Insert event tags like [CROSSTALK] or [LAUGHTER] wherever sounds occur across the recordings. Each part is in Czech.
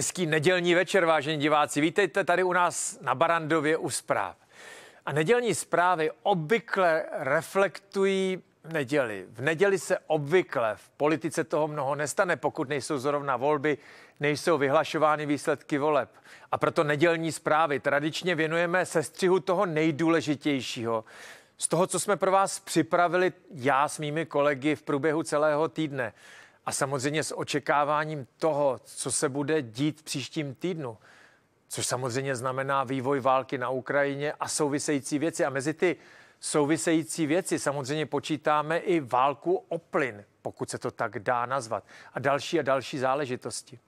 Hezký nedělní večer, vážení diváci. Vítejte tady u nás na Barandově u zpráv. A nedělní zprávy obvykle reflektují neděli. V neděli se obvykle v politice toho mnoho nestane, pokud nejsou zrovna volby, nejsou vyhlašovány výsledky voleb. A proto nedělní zprávy tradičně věnujeme se střihu toho nejdůležitějšího. Z toho, co jsme pro vás připravili já s mými kolegy v průběhu celého týdne a samozřejmě s očekáváním toho, co se bude dít příštím týdnu, což samozřejmě znamená vývoj války na Ukrajině a související věci. A mezi ty související věci samozřejmě počítáme i válku o plyn, pokud se to tak dá nazvat, a další a další záležitosti.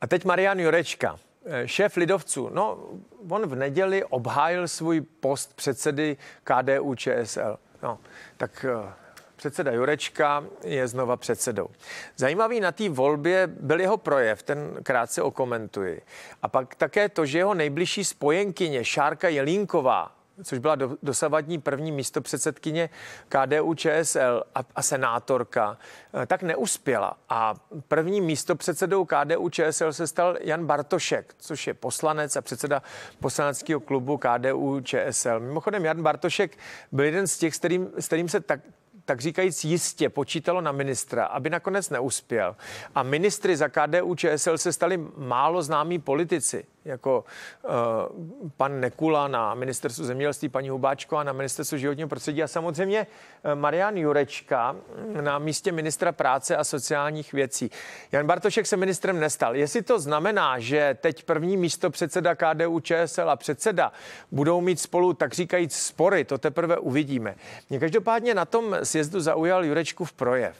A teď Marian Jurečka, eh, šéf lidovců. No, on v neděli obhájil svůj post předsedy KDU ČSL. No, tak eh, Předseda Jurečka je znova předsedou. Zajímavý na té volbě byl jeho projev, ten krátce okomentuji. A pak také to, že jeho nejbližší spojenkyně Šárka Jelínková, což byla do, dosavadní první místopředsedkyně KDU ČSL a, a senátorka, eh, tak neuspěla. A místo místopředsedou KDU ČSL se stal Jan Bartošek, což je poslanec a předseda poslaneckého klubu KDU ČSL. Mimochodem Jan Bartošek byl jeden z těch, s kterým, s kterým se tak, tak říkajíc jistě počítalo na ministra, aby nakonec neuspěl. A ministry za KDU ČSL se stali málo známí politici, jako uh, pan Nekula na ministerstvu zemědělství, paní Hubáčko a na ministerstvu životního prostředí a samozřejmě eh, Marian Jurečka na místě ministra práce a sociálních věcí. Jan Bartošek se ministrem nestal. Jestli to znamená, že teď první místo předseda KDU ČSL a předseda budou mít spolu tak říkajíc spory, to teprve uvidíme. Mě každopádně na tom si sjezdu zaujal Jurečku v projev.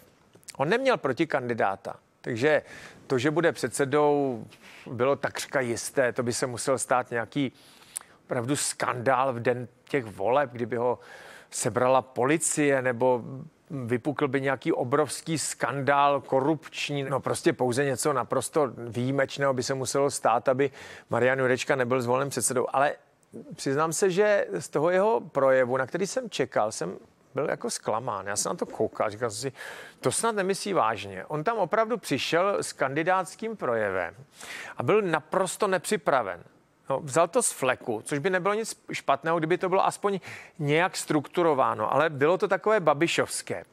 On neměl protikandidáta, takže to, že bude předsedou, bylo takřka jisté. To by se musel stát nějaký opravdu skandál v den těch voleb, kdyby ho sebrala policie nebo vypukl by nějaký obrovský skandál korupční, no prostě pouze něco naprosto výjimečného by se muselo stát, aby Marian Jurečka nebyl zvolen předsedou. Ale přiznám se, že z toho jeho projevu, na který jsem čekal, jsem byl jako zklamán. Já jsem na to koukal, říkal jsem si, to snad nemyslí vážně. On tam opravdu přišel s kandidátským projevem a byl naprosto nepřipraven. No, vzal to z fleku, což by nebylo nic špatného, kdyby to bylo aspoň nějak strukturováno, ale bylo to takové babišovské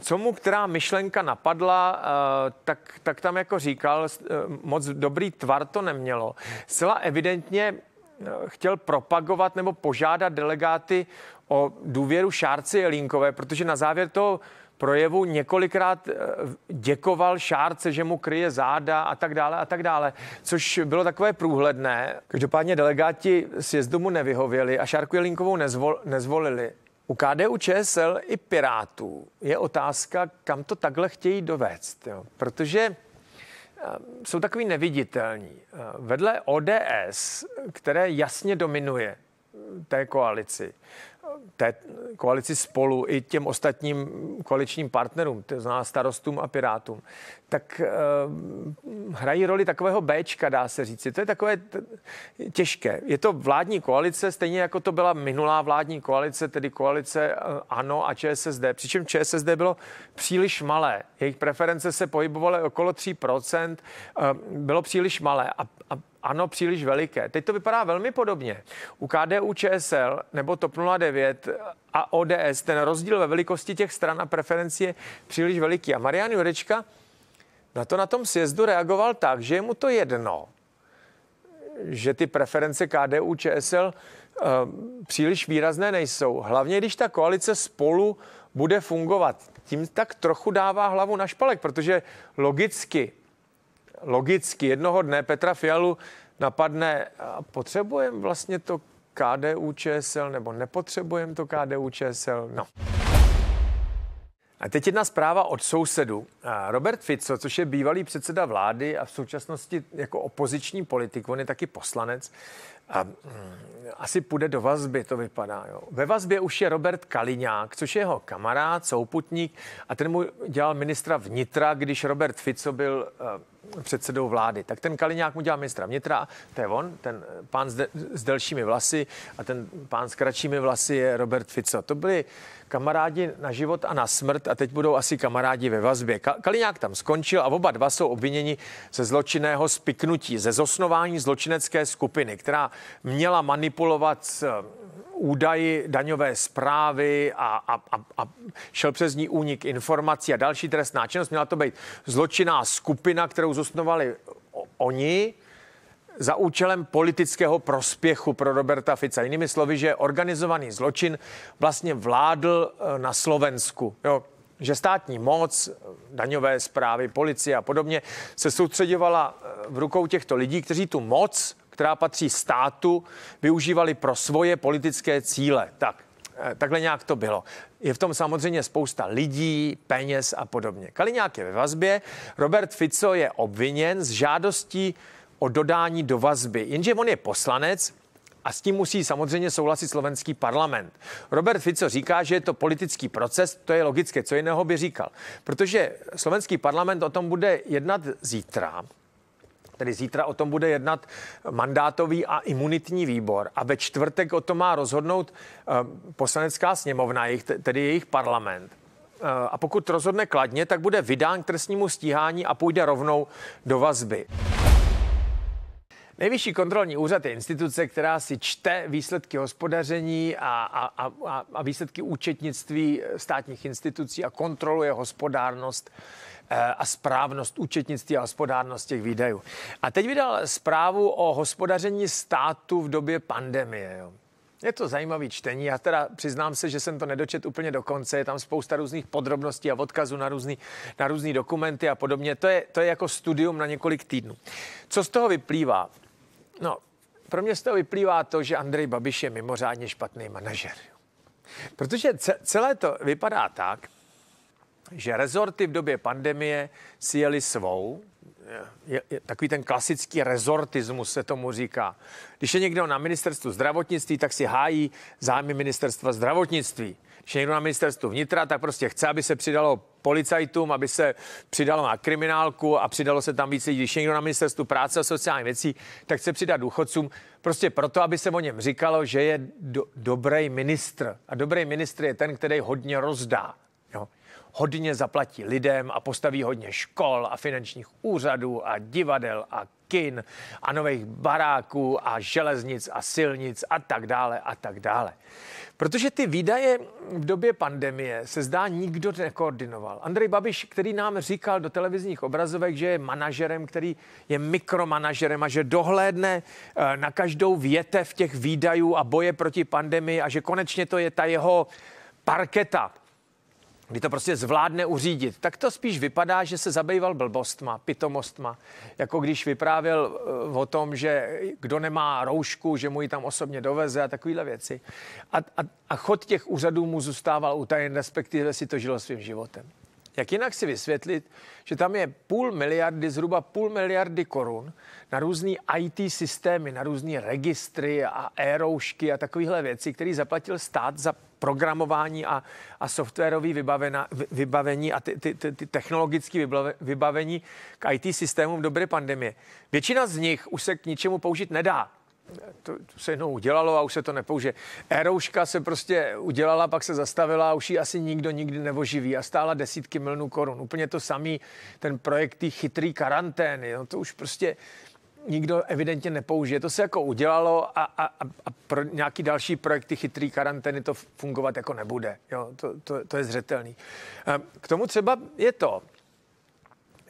co mu která myšlenka napadla, eh, tak, tak tam jako říkal, eh, moc dobrý tvar to nemělo. Zcela evidentně Eh, chtěl propagovat nebo požádat delegáty o důvěru Šárci Jelínkové, protože na závěr toho projevu několikrát eh, děkoval Šárce, že mu kryje záda a tak dále a tak dále, což bylo takové průhledné. Každopádně delegáti sjezdu mu nevyhověli a Šárku Jelínkovou nezvol, nezvolili. U KDU ČSL i Pirátů je otázka, kam to takhle chtějí dovést, jo? protože Ehm, jsou takový neviditelní. Ehm, vedle ODS, které jasně dominuje ehm, té koalici, té koalici spolu i těm ostatním koaličním partnerům, to znamená starostům a pirátům, tak uh, hrají roli takového Bčka, dá se říci. To je takové t- těžké. Je to vládní koalice, stejně jako to byla minulá vládní koalice, tedy koalice uh, ANO a ČSSD. Přičem ČSSD bylo příliš malé. Jejich preference se pohybovaly okolo 3%, uh, eh, bylo příliš malé. A, a ano, příliš veliké. Teď to vypadá velmi podobně. U KDU ČSL nebo TOP 09 a ODS ten rozdíl ve velikosti těch stran a preferenci je příliš veliký. A Marian Jurečka na to na tom sjezdu reagoval tak, že je mu to jedno, že ty preference KDU, ČSL eh, příliš výrazné nejsou. Hlavně, když ta koalice spolu bude fungovat. Tím tak trochu dává hlavu na špalek, protože logicky, logicky jednoho dne Petra Fialu napadne, potřebujeme vlastně to KDU ČSL nebo nepotřebujeme to KDU ČSL. No. A teď jedna zpráva od sousedu. Robert Fico, což je bývalý předseda vlády a v současnosti jako opoziční politik, on je taky poslanec, a, mm, asi půjde do vazby, to vypadá. Jo. Ve vazbě už je Robert Kaliňák, což je jeho kamarád, souputník a ten mu dělal ministra vnitra, když Robert Fico byl uh, předsedou vlády. Tak ten Kaliňák mu dělá ministra vnitra, to je on, ten pán s, de, s delšími vlasy a ten pán s kratšími vlasy je Robert Fico. To byli kamarádi na život a na smrt a teď budou asi kamarádi ve vazbě. Kaliňák tam skončil a oba dva jsou obviněni ze zločinného spiknutí, ze zosnování zločinecké skupiny, která měla manipulovat s údaji daňové zprávy a, a, a, a šel přes ní únik informací a další trestná činnost. Měla to být zločinná skupina, kterou zosnovali oni za účelem politického prospěchu pro Roberta Fica. Jinými slovy, že organizovaný zločin vlastně vládl eh, na Slovensku. Jo, že státní moc, eh, daňové zprávy, policie a podobně se soustředovala eh, v rukou těchto lidí, kteří tu moc která patří státu, využívali pro svoje politické cíle. Tak, eh, takhle nějak to bylo. Je v tom samozřejmě spousta lidí, peněz a podobně. Kaliňák je ve vazbě, Robert Fico je obviněn z žádostí o dodání do vazby, jenže on je poslanec, a s tím musí samozřejmě souhlasit slovenský parlament. Robert Fico říká, že je to politický proces, to je logické, co jiného by říkal. Protože slovenský parlament o tom bude jednat zítra tedy zítra o tom bude jednat mandátový a imunitní výbor a ve čtvrtek o tom má rozhodnout eh, poslanecká sněmovna, tedy jejich parlament eh, a pokud rozhodne kladně, tak bude vydán k trestnímu stíhání a půjde rovnou do vazby. Nejvyšší kontrolní úřad je instituce, která si čte výsledky hospodaření a, a, a, a výsledky účetnictví státních institucí a kontroluje hospodárnost Eh, a správnost účetnictví a hospodárnost těch výdajů. A teď vydal zprávu o hospodaření státu v době pandemie. Jo. Je to zajímavý čtení. Já teda přiznám se, že jsem to nedočet úplně do konce. Je tam spousta různých podrobností a odkazů na různý, na různý dokumenty a podobně. To je, to je jako studium na několik týdnů. Co z toho vyplývá? No, pro mě z toho vyplývá to, že Andrej Babiš je mimořádně špatný manažer. Protože celé to vypadá tak, že rezorty v době pandemie si jeli svou, je, je, takový ten klasický rezortismus se tomu říká. Když je někdo na ministerstvu zdravotnictví, tak si hájí zájmy ministerstva zdravotnictví. Když je někdo na ministerstvu vnitra, tak prostě chce, aby se přidalo policajtům, aby se přidalo na kriminálku a přidalo se tam víc lidí. Když je někdo na ministerstvu práce a sociálních věcí, tak chce přidat důchodcům prostě proto, aby se o něm říkalo, že je do, dobrý ministr. A dobrý ministr je ten, který hodně rozdá hodně zaplatí lidem a postaví hodně škol a finančních úřadů a divadel a kin a nových baráků a železnic a silnic a tak dále a tak dále. Protože ty výdaje v době pandemie se zdá nikdo nekoordinoval. Andrej Babiš, který nám říkal do televizních obrazovek, že je manažerem, který je mikromanažerem a že dohlédne eh, na každou větev těch výdajů a boje proti pandemii a že konečně to je ta jeho parketa kdy to prostě zvládne uřídit. Tak to spíš vypadá, že se zabýval blbostma, pitomostma. Jako když vyprávěl eh, o tom, že kdo nemá roušku, že mu ji tam osobně doveze a takovéhle věci. A, a, a chod těch úřadů mu zůstával utajen, respektive si to žilo svým životem. Jak jinak si vysvětlit, že tam je půl miliardy, zhruba půl miliardy korun na různé IT systémy, na různé registry a e-roušky a takovéhle věci, který zaplatil stát za programování a, a softwarové vybavení a ty, ty, ty, ty technologické vybavení k IT systémům době pandemie. Většina z nich už se k ničemu použít nedá to, to se jednou udělalo a už se to nepoužije. Erouška se prostě udělala, pak se zastavila a už ji asi nikdo nikdy nevoživí a stála desítky milionů korun. Úplně to samý, ten projekt ty chytrý karantény, no to už prostě nikdo evidentně nepoužije. To se jako udělalo a, a, a pro nějaký další projekty chytrý karantény to fungovat jako nebude. Jo, to, to, to je zřetelný. Ehm, k tomu třeba je to,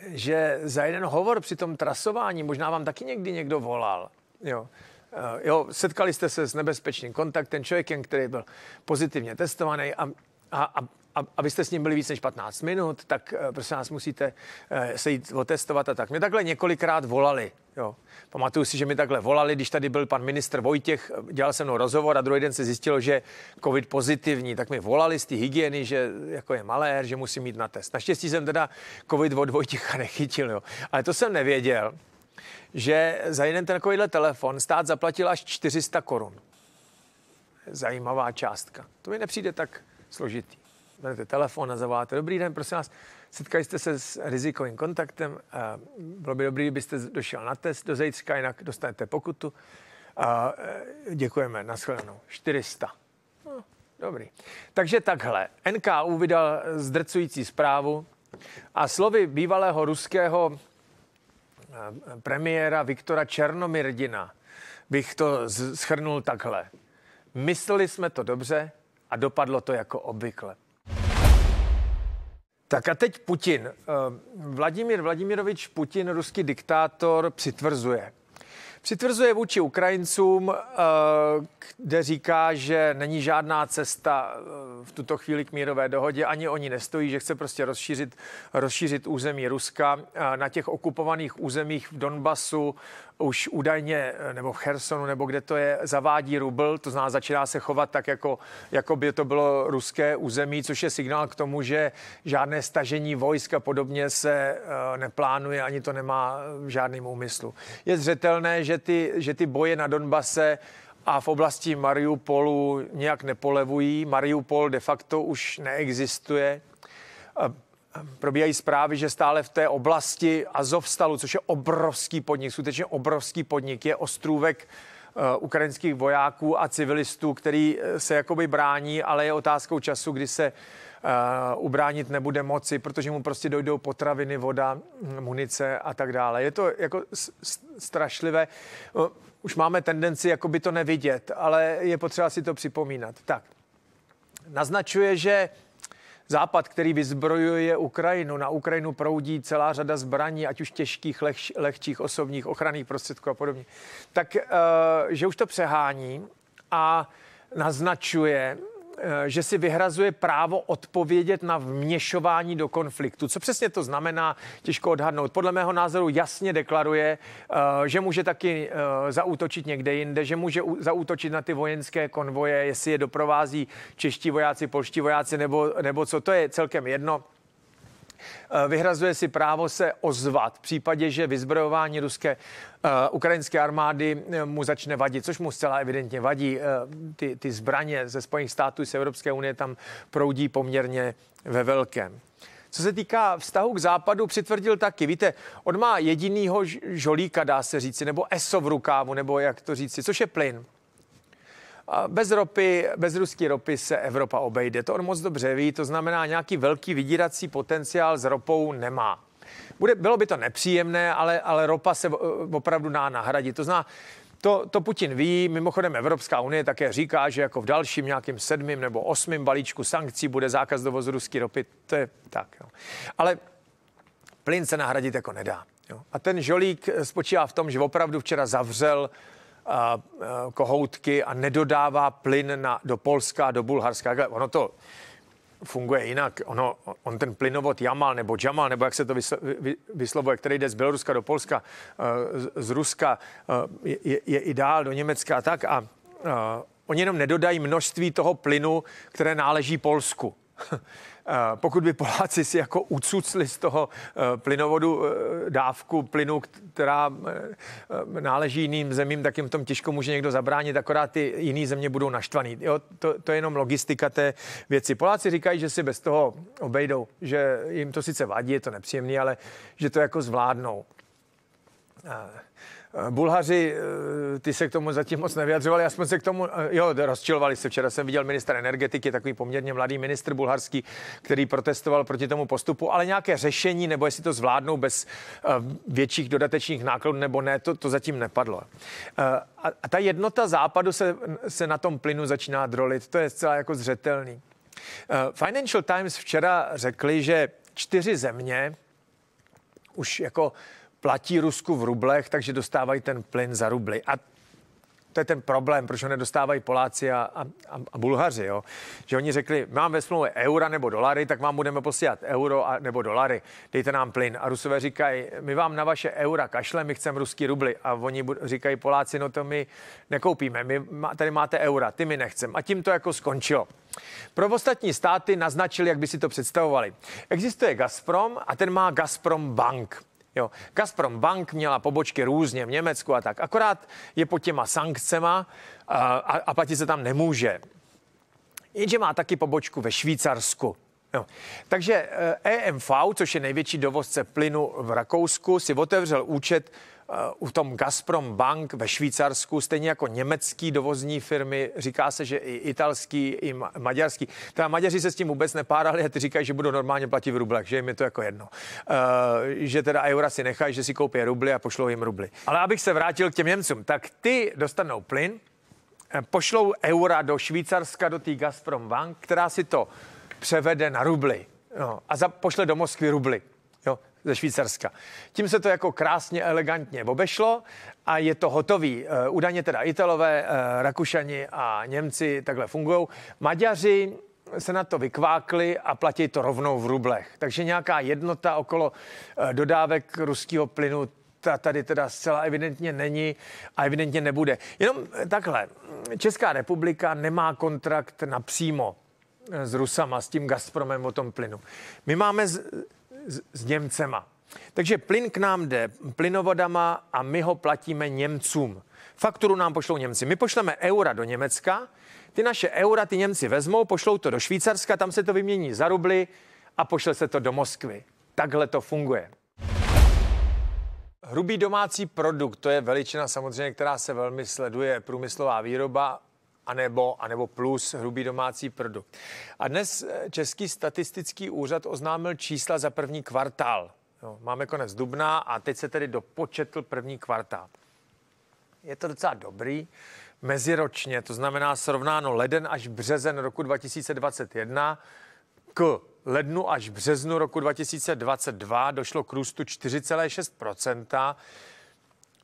že za jeden hovor při tom trasování, možná vám taky někdy někdo volal, jo, Eh, jo, setkali jste se s nebezpečným kontaktem, člověkem, který byl pozitivně testovaný a, a, a a, abyste s ním byli víc než 15 minut, tak eh, prosím nás musíte eh, se jít otestovat a tak. Mě takhle několikrát volali. Jo. Pamatuju si, že mi takhle volali, když tady byl pan ministr Vojtěch, dělal se mnou rozhovor a druhý den se zjistilo, že covid pozitivní, tak mi volali z té hygieny, že jako je malé, že musím jít na test. Naštěstí jsem teda covid od Vojtěcha nechytil, jo. ale to jsem nevěděl že za jeden takovýhle telefon stát zaplatil až 400 korun. Zajímavá částka. To mi nepřijde tak složitý. Vezmete telefon a zavoláte, dobrý den, prosím vás, setkali jste se s rizikovým kontaktem, bylo by dobré, kdybyste došel na test do Zejtřka, jinak dostanete pokutu. E, děkujeme, nashledanou. 400. No, dobrý. Takže takhle. NKU vydal zdrcující zprávu a slovy bývalého ruského Eh, premiéra Viktora Černomirdina bych to schrnul takhle. Mysleli jsme to dobře a dopadlo to jako obvykle. Tak a teď Putin. Eh, Vladimír Vladimirovič Putin, ruský diktátor, přitvrzuje. Přitvrzuje vůči Ukrajincům, eh, kde říká, že není žádná cesta eh, v tuto chvíli k mírové dohodě, ani oni nestojí, že chce prostě rozšířit, rozšířit území Ruska eh, na těch okupovaných územích v Donbasu, už údajně, eh, nebo v Hersonu, nebo kde to je, zavádí rubl, to zná začíná se chovat tak, jako, jako by to bylo ruské území, což je signál k tomu, že žádné stažení vojska podobně se eh, neplánuje, ani to nemá eh, v žádném úmyslu. Je zřetelné, že ty, že ty boje na Donbase a v oblasti Mariupolu nějak nepolevují. Mariupol de facto už neexistuje probíhají zprávy, že stále v té oblasti Azovstalu, což je obrovský podnik, skutečně obrovský podnik, je ostrůvek eh, ukrajinských vojáků a civilistů, který eh, se jakoby brání, ale je otázkou času, kdy se eh, ubránit nebude moci, protože mu prostě dojdou potraviny, voda, hm, munice a tak dále. Je to jako strašlivé. Už máme tendenci jako by to nevidět, ale je potřeba si to připomínat. Tak, naznačuje, že Západ, který vyzbrojuje Ukrajinu, na Ukrajinu proudí celá řada zbraní, ať už těžkých, lehč, lehčích, osobních, ochranných prostředků a podobně. Tak, eh, že už to přehání a naznačuje, Eh, že si vyhrazuje právo odpovědět na vměšování do konfliktu. Co přesně to znamená, těžko odhadnout. Podle mého názoru jasně deklaruje, eh, že může taky eh, zaútočit někde jinde, že může zaútočit na ty vojenské konvoje, jestli je doprovází čeští vojáci, polští vojáci nebo, nebo co, to je celkem jedno. Eh, vyhrazuje si právo se ozvat v případě, že vyzbrojování ruské eh, ukrajinské armády eh, mu začne vadit, což mu zcela evidentně vadí. Ty, ty zbraně ze Spojených států z Evropské unie tam proudí poměrně ve velkém. Co se týká vztahu k západu, přitvrdil taky. Víte, on má jedinýho žolíka, dá se říci, nebo eso v rukávu, nebo jak to říci, což je plyn. Bez ropy, bez ruské ropy se Evropa obejde. To on moc dobře ví, to znamená nějaký velký vydírací potenciál s ropou nemá. Bude, bylo by to nepříjemné, ale, ale ropa se eh, opravdu dá nahradit. To zná, to, to Putin ví, mimochodem Evropská unie také říká, že jako v dalším nějakým sedmým nebo osmým balíčku sankcí bude zákaz dovozu ruské ropy. To je tak. Jo. Ale plyn se nahradit jako nedá. Jo. A ten žolík eh, spočívá v tom, že opravdu včera zavřel uh, kohoutky a nedodává plyn na, do Polska a do Bulharska. Ono to funguje jinak. Ono, on ten plynovod Jamal nebo Jamal, nebo jak se to vyslovuje, který jde z Běloruska do Polska, e, z Ruska, e, je, je i dál do Německa a tak. A e, oni jenom nedodají množství toho plynu, které náleží Polsku. [LAUGHS] Eh, pokud by Poláci si jako ucucli z toho eh, plynovodu eh, dávku plynu, která náleží jiným zemím, tak jim v tom těžko může někdo zabránit, akorát ty jiný země budou naštvaný. Jo, to, to je jenom logistika té věci. Poláci říkají, že si bez toho obejdou, že jim to sice vadí, je to nepříjemné, ale že to jako zvládnou. Eh, Bulhaři, eh, ty se k tomu zatím moc nevyjadřovali, aspoň se k tomu, eh, jo, rozčilovali se. Včera jsem viděl ministra energetiky, takový poměrně mladý ministr bulharský, který protestoval proti tomu postupu, ale nějaké řešení, nebo jestli to zvládnou bez větších dodatečných nákladů, nebo ne, to, to zatím nepadlo. A ta jednota západu se, se na tom plynu začíná drolit, to je zcela jako zřetelný. Financial Times včera řekli, že čtyři země už jako platí Rusku v rublech, takže dostávají ten plyn za rubly. A to je ten problém, proč ho nedostávají Poláci a, a, a Bulhaři, jo? že oni řekli, mám ve smlouvě eura nebo dolary, tak vám budeme posílat euro a, nebo dolary, dejte nám plyn. A Rusové říkají, my vám na vaše eura kašle, my chceme ruský rubly. A oni bu- říkají Poláci, no to my nekoupíme, my má, tady máte eura, ty my nechceme. A tím to jako skončilo. Pro ostatní státy naznačili, jak by si to představovali. Existuje Gazprom a ten má Gazprom Bank. Jo. Gazprom Bank měla pobočky různě v Německu a tak. Akorát je pod těma sankcema a, a, a platit se tam nemůže. Jenže má taky pobočku ve Švýcarsku. Jo. Takže EMV, eh, e což je největší dovozce plynu v Rakousku, si otevřel účet Eh, u tom Gazprom Bank ve Švýcarsku, stejně jako německý dovozní firmy, říká se, že i italský, i maďarský. Teda Maďaři se s tím vůbec nepárali a ty říkají, že budou normálně platit v rublech, že jim je to jako jedno. Uh, že teda eura si nechají, že si koupí rubly a pošlou jim rubly. Ale abych se vrátil k těm Němcům, tak ty dostanou plyn, eh, pošlou eura do Švýcarska, do té Gazprom Bank, která si to převede na rubly. No, a za, pošle do Moskvy rubly ze Švýcarska. Tím se to jako krásně, elegantně obešlo a je to hotový. Eh, údajně teda Italové, eh, Rakušani a Němci takhle fungují. Maďaři se na to vykvákli a platí to rovnou v rublech. Takže nějaká jednota okolo eh, dodávek ruského plynu ta tady teda zcela evidentně není a evidentně nebude. Jenom takhle, Česká republika nemá kontrakt napřímo s Rusama, s tím Gazpromem o tom plynu. My máme s, s Němcema. Takže plyn k nám jde plynovodama a my ho platíme Němcům. Fakturu nám pošlou Němci. My pošleme eura do Německa, ty naše eura ty Němci vezmou, pošlou to do Švýcarska, tam se to vymění za rubly a pošle se to do Moskvy. Takhle to funguje. Hrubý domácí produkt, to je veličina samozřejmě, která se velmi sleduje, průmyslová výroba, anebo, anebo plus hrubý domácí produkt. A dnes eh, Český statistický úřad oznámil čísla za první kvartál. Jo, máme konec dubna a teď se tedy dopočetl první kvartál. Je to docela dobrý meziročně, to znamená srovnáno leden až březen roku 2021 k lednu až březnu roku 2022 došlo k růstu 4,6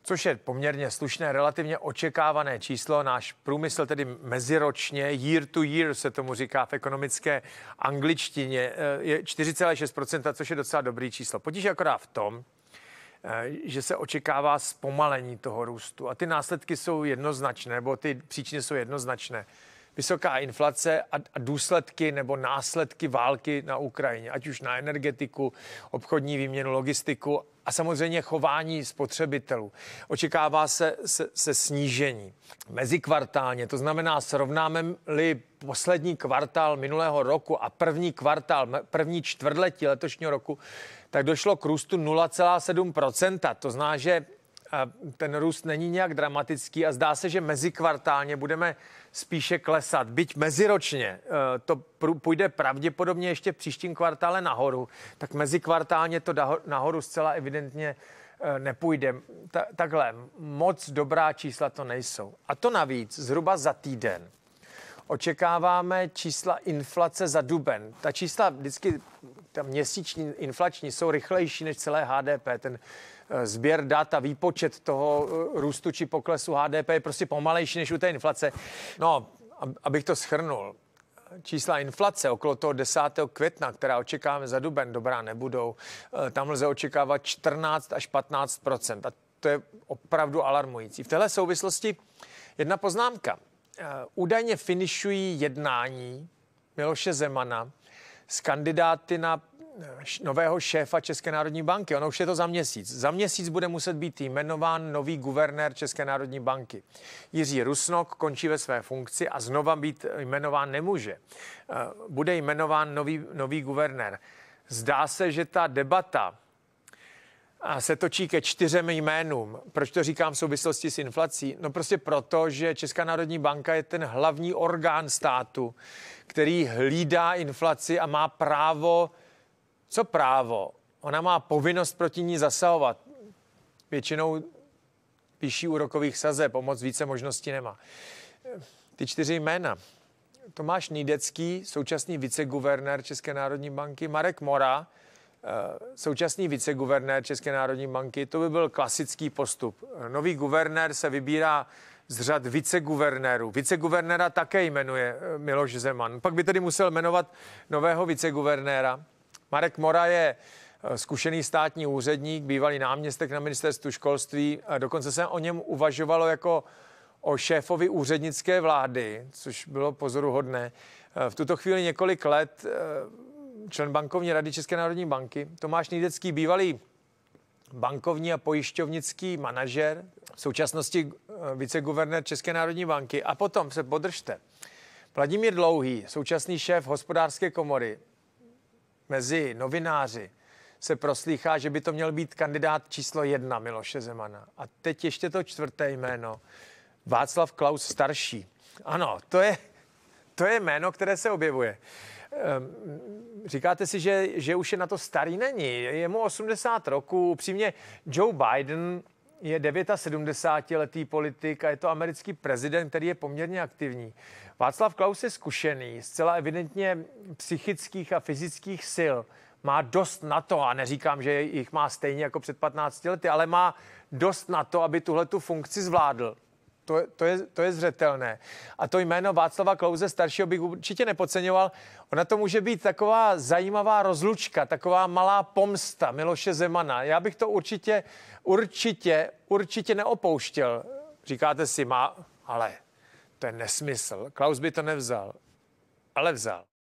což je poměrně slušné, relativně očekávané číslo. Náš průmysl tedy meziročně, year to year se tomu říká v ekonomické angličtině, eh, je 4,6%, což je docela dobrý číslo. Potíž je akorát v tom, eh, že se očekává zpomalení toho růstu a ty následky jsou jednoznačné, nebo ty příčiny jsou jednoznačné. Vysoká inflace a, a důsledky nebo následky války na Ukrajině, ať už na energetiku, obchodní výměnu, logistiku a samozřejmě chování spotřebitelů. Očekává se, se, se snížení mezikvartálně, to znamená srovnáme-li poslední kvartál minulého roku a první kvartál, první čtvrtletí letošního roku, tak došlo k růstu 0,7%. To zná, že ten růst není nějak dramatický a zdá se, že mezikvartálně budeme spíše klesat. Byť meziročně eh, to půjde pravděpodobně ještě v příštím kvartále nahoru, tak mezikvartálně to nahoru zcela evidentně eh, nepůjde. Ta, takhle, moc dobrá čísla to nejsou. A to navíc zhruba za týden. Očekáváme čísla inflace za duben. Ta čísla vždycky, ta měsíční inflační, jsou rychlejší než celé HDP. Ten Eh, sběr dat a výpočet toho eh, růstu či poklesu HDP je prostě pomalejší než u té inflace. No, abych to schrnul, čísla inflace okolo toho 10. května, která očekáváme za duben, dobrá nebudou. Eh, tam lze očekávat 14 až 15 A to je opravdu alarmující. V téhle souvislosti jedna poznámka. Údajně finišují jednání Miloše Zemana s kandidáty na nového šéfa České národní banky. Ono už je to za měsíc. Za měsíc bude muset být jmenován nový guvernér České národní banky. Jiří Rusnok končí ve své funkci a znova být jmenován nemůže. Eh, bude jmenován nový, nový guvernér. Zdá se, že ta debata a se točí ke čtyřem jménům. Proč to říkám v souvislosti s inflací? No prostě proto, že Česká národní banka je ten hlavní orgán státu, který hlídá inflaci a má právo co právo? Ona má povinnost proti ní zasahovat. Většinou píší úrokových saze pomoc více možností nemá. Ty čtyři jména. Tomáš Nídecký, současný viceguvernér České národní banky, Marek Mora, eh, současný viceguvernér České národní banky, to by byl klasický postup. Nový guvernér se vybírá z řad viceguvernérů. Viceguvernéra také jmenuje eh, Miloš Zeman. Pak by tedy musel jmenovat nového viceguvernéra. Marek Mora je eh, zkušený státní úředník, bývalý náměstek na ministerstvu školství. Dokonce se o něm uvažovalo jako o šéfovi úřednické vlády, což bylo pozoruhodné. Eh, v tuto chvíli několik let eh, člen bankovní rady České národní banky Tomáš Nýdecký, bývalý bankovní a pojišťovnický manažer, v současnosti viceguvernér České národní banky. A potom se podržte. Vladimír Dlouhý, současný šéf hospodářské komory, mezi novináři se proslýchá, že by to měl být kandidát číslo jedna Miloše Zemana. A teď ještě to čtvrté jméno. Václav Klaus starší. Ano, to je, to je jméno, které se objevuje. Ehm, říkáte si, že, že už je na to starý není. Je mu 80 roku. Upřímně, Joe Biden je 79-letý politik a je to americký prezident, který je poměrně aktivní. Václav Klaus je zkušený, zcela evidentně psychických a fyzických sil. Má dost na to, a neříkám, že jich má stejně jako před 15 lety, ale má dost na to, aby tuhle tu funkci zvládl to, to, je, to je zřetelné. A to jméno Václava Klouze staršího bych určitě nepodceňoval. Ona to může být taková zajímavá rozlučka, taková malá pomsta Miloše Zemana. Já bych to určitě, určitě, určitě neopouštěl. Říkáte si, má, ale to je nesmysl. Klaus by to nevzal, ale vzal.